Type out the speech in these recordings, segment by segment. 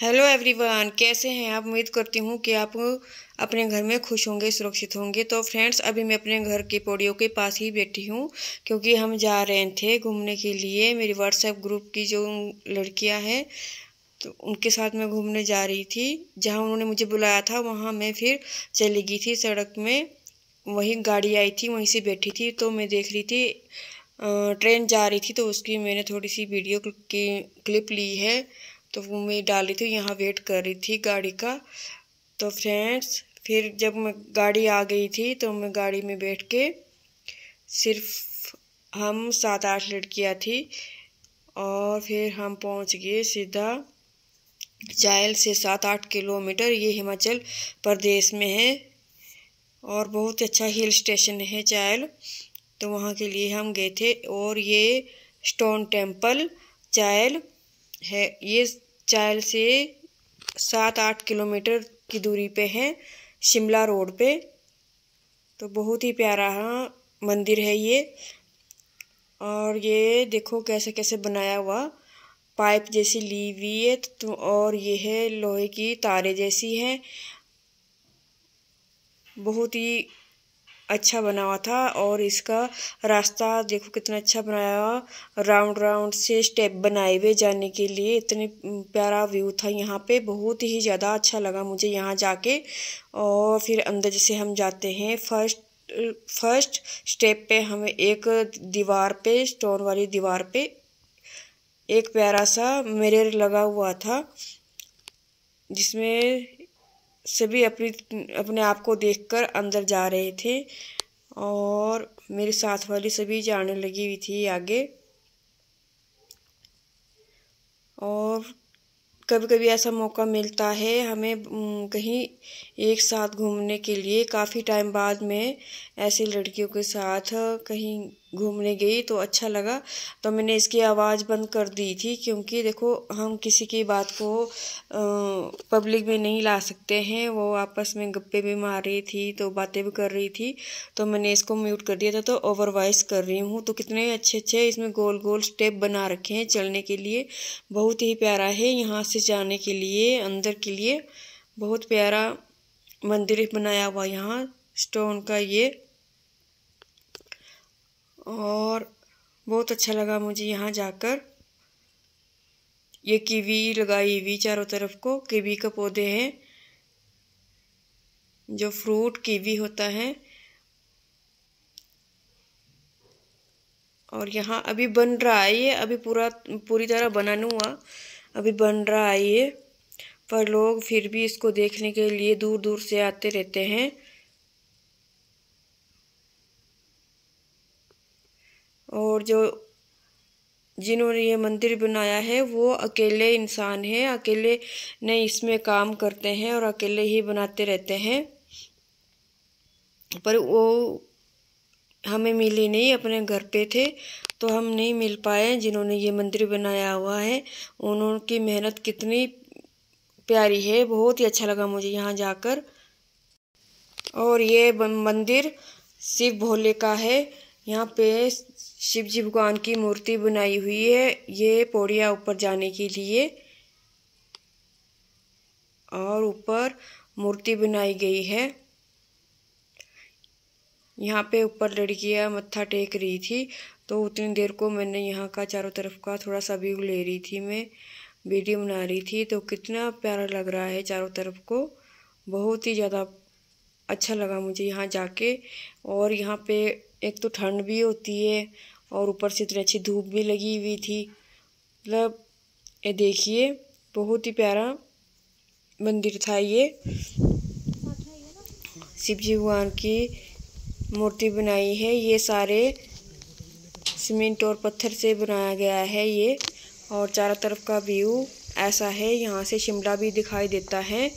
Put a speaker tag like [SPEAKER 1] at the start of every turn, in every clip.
[SPEAKER 1] hello everyone कैसे हैं आप उम्मीद करती हूँ कि आप अपने घर में खुश होंगे सुरक्षित होंगे तो फ्रेंड्स अभी मैं अपने घर के पौड़ियों के पास ही बैठी हूँ क्योंकि हम जा रहे थे घूमने के लिए मेरी व्हाट्सएप ग्रुप की जो लड़कियाँ हैं तो उनके साथ मैं घूमने जा रही थी जहाँ उन्होंने मुझे बुलाया था वहाँ मैं फिर चली गई थी सड़क में वहीं गाड़ी आई थी वहीं से बैठी थी तो मैं देख रही थी ट्रेन जा रही थी तो उसकी मैंने थोड़ी सी वीडियो की क्लिप ली है तो वो मैं डाली थी यहाँ वेट कर रही थी गाड़ी का तो फ्रेंड्स फिर जब मैं गाड़ी आ गई थी तो मैं गाड़ी में बैठ के सिर्फ हम सात आठ लड़कियाँ थी और फिर हम पहुँच गए सीधा चायल से सात आठ किलोमीटर ये हिमाचल प्रदेश में है और बहुत अच्छा हिल स्टेशन है चायल तो वहाँ के लिए हम गए थे और ये स्टोन टेम्पल चायल है ये चायल से सात आठ किलोमीटर की दूरी पे है शिमला रोड पे तो बहुत ही प्यारा हाँ, मंदिर है ये और ये देखो कैसे कैसे बनाया हुआ पाइप जैसी ली हुई है तो और ये है लोहे की तारे जैसी है बहुत ही अच्छा बना हुआ था और इसका रास्ता देखो कितना अच्छा बनाया हुआ राउंड राउंड से स्टेप बनाए हुए जाने के लिए इतने प्यारा व्यू था यहाँ पे बहुत ही ज़्यादा अच्छा लगा मुझे यहाँ जाके और फिर अंदर जैसे हम जाते हैं फर्स्ट फर्स्ट स्टेप पे हमें एक दीवार पे स्टोन वाली दीवार पे एक प्यारा सा मिरर लगा हुआ था जिसमें सभी अपनी अपने आप को देखकर अंदर जा रहे थे और मेरे साथ वाली सभी जाने लगी हुई थी आगे और कभी कभी ऐसा मौका मिलता है हमें कहीं एक साथ घूमने के लिए काफ़ी टाइम बाद में ऐसी लड़कियों के साथ कहीं घूमने गई तो अच्छा लगा तो मैंने इसकी आवाज़ बंद कर दी थी क्योंकि देखो हम किसी की बात को पब्लिक में नहीं ला सकते हैं वो आपस में गप्पे भी मार रही थी तो बातें भी कर रही थी तो मैंने इसको म्यूट कर दिया था तो ओवर वॉइस कर रही हूँ तो कितने अच्छे अच्छे इसमें गोल गोल स्टेप बना रखे हैं चलने के लिए बहुत ही प्यारा है यहाँ से जाने के लिए अंदर के लिए बहुत प्यारा मंदिर बनाया हुआ यहाँ स्टोन का ये और बहुत अच्छा लगा मुझे यहाँ जाकर ये कीवी लगाई हुई चारों तरफ को कीवी का पौधे हैं जो फ्रूट कीवी होता है और यहाँ अभी बन रहा है ये अभी पूरा पूरी तरह बना नहीं हुआ अभी बन रहा है ये पर लोग फिर भी इसको देखने के लिए दूर दूर से आते रहते हैं और जो जिन्होंने ये मंदिर बनाया है वो अकेले इंसान हैं अकेले ने इसमें काम करते हैं और अकेले ही बनाते रहते हैं पर वो हमें मिली नहीं अपने घर पे थे तो हम नहीं मिल पाए जिन्होंने ये मंदिर बनाया हुआ है उनकी मेहनत कितनी प्यारी है बहुत ही अच्छा लगा मुझे यहाँ जाकर और ये मंदिर शिव भोले का है यहाँ पे शिव जी भगवान की मूर्ति बनाई हुई है ये पौड़िया ऊपर जाने के लिए और ऊपर मूर्ति बनाई गई है यहाँ पे ऊपर लड़कियाँ मत्था टेक रही थी तो उतनी देर को मैंने यहाँ का चारों तरफ का थोड़ा सा व्यू ले रही थी मैं वीडियो बना रही थी तो कितना प्यारा लग रहा है चारों तरफ को बहुत ही ज़्यादा अच्छा लगा मुझे यहाँ जाके और यहाँ पे एक तो ठंड भी होती है और ऊपर से इतनी अच्छी धूप भी लगी हुई थी मतलब ये देखिए बहुत ही प्यारा मंदिर था ये शिव जी भगवान की मूर्ति बनाई है ये सारे सीमेंट और पत्थर से बनाया गया है ये और चारों तरफ का व्यू ऐसा है यहाँ से शिमला भी दिखाई देता है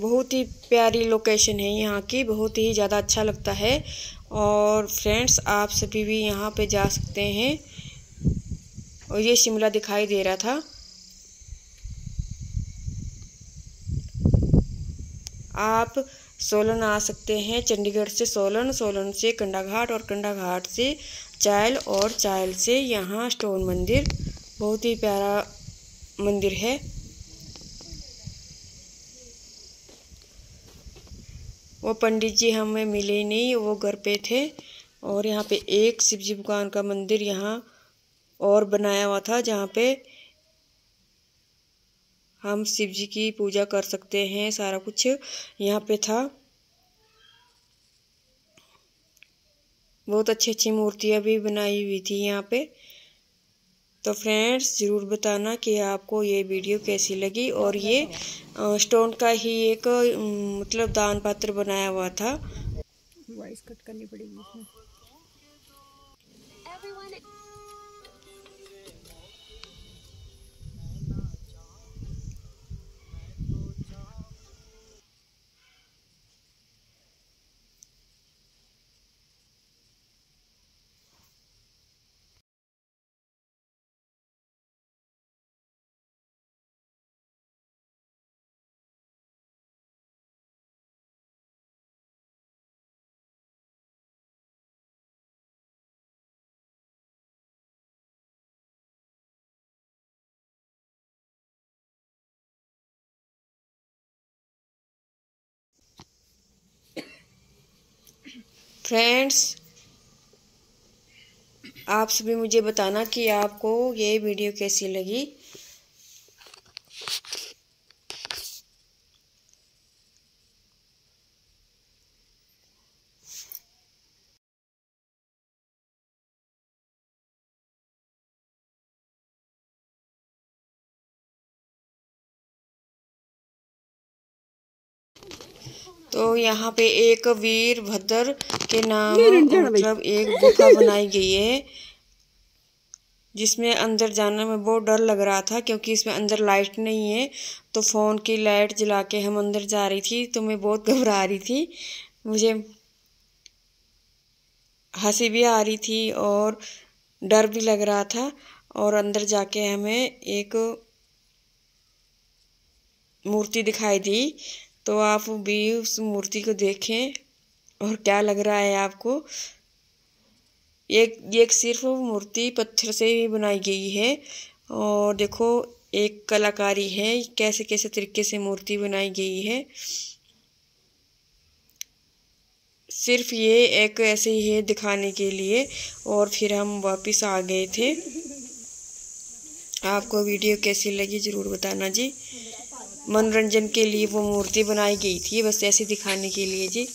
[SPEAKER 1] बहुत ही प्यारी लोकेशन है यहाँ की बहुत ही ज़्यादा अच्छा लगता है और फ्रेंड्स आप सभी भी यहाँ पे जा सकते हैं और ये शिमला दिखाई दे रहा था आप सोलन आ सकते हैं चंडीगढ़ से सोलन सोलन से कंडाघाट और कंडाघाट से चायल और चायल से यहाँ स्टोन मंदिर बहुत ही प्यारा मंदिर है वो पंडित जी हमें मिले नहीं वो घर पे थे और यहाँ पे एक शिव जी भगवान का मंदिर यहाँ और बनाया हुआ था जहाँ पे हम शिव जी की पूजा कर सकते हैं सारा कुछ यहाँ पे था बहुत अच्छी अच्छी मूर्तियाँ भी बनाई हुई थी यहाँ पे तो फ्रेंड्स ज़रूर बताना कि आपको ये वीडियो कैसी लगी और ये स्टोन का ही एक मतलब दान पात्र बनाया हुआ था वॉइस कट करनी पड़ेगी फ्रेंड्स आप सभी मुझे बताना कि आपको ये वीडियो कैसी लगी तो यहाँ पे एक वीरभद्र के नाम मतलब एक गुफा बनाई गई है जिसमें अंदर जाने में बहुत डर लग रहा था क्योंकि इसमें अंदर लाइट नहीं है तो फ़ोन की लाइट जला के हम अंदर जा रही थी तो मैं बहुत घबरा रही थी मुझे हंसी भी आ रही थी और डर भी लग रहा था और अंदर जाके हमें एक मूर्ति दिखाई दी तो आप भी उस मूर्ति को देखें और क्या लग रहा है आपको एक एक सिर्फ मूर्ति पत्थर से ही बनाई गई है और देखो एक कलाकारी है कैसे कैसे तरीके से मूर्ति बनाई गई है सिर्फ ये एक ऐसे ही है दिखाने के लिए और फिर हम वापस आ गए थे आपको वीडियो कैसी लगी ज़रूर बताना जी मनोरंजन के लिए वो मूर्ति बनाई गई थी बस ऐसे दिखाने के लिए जी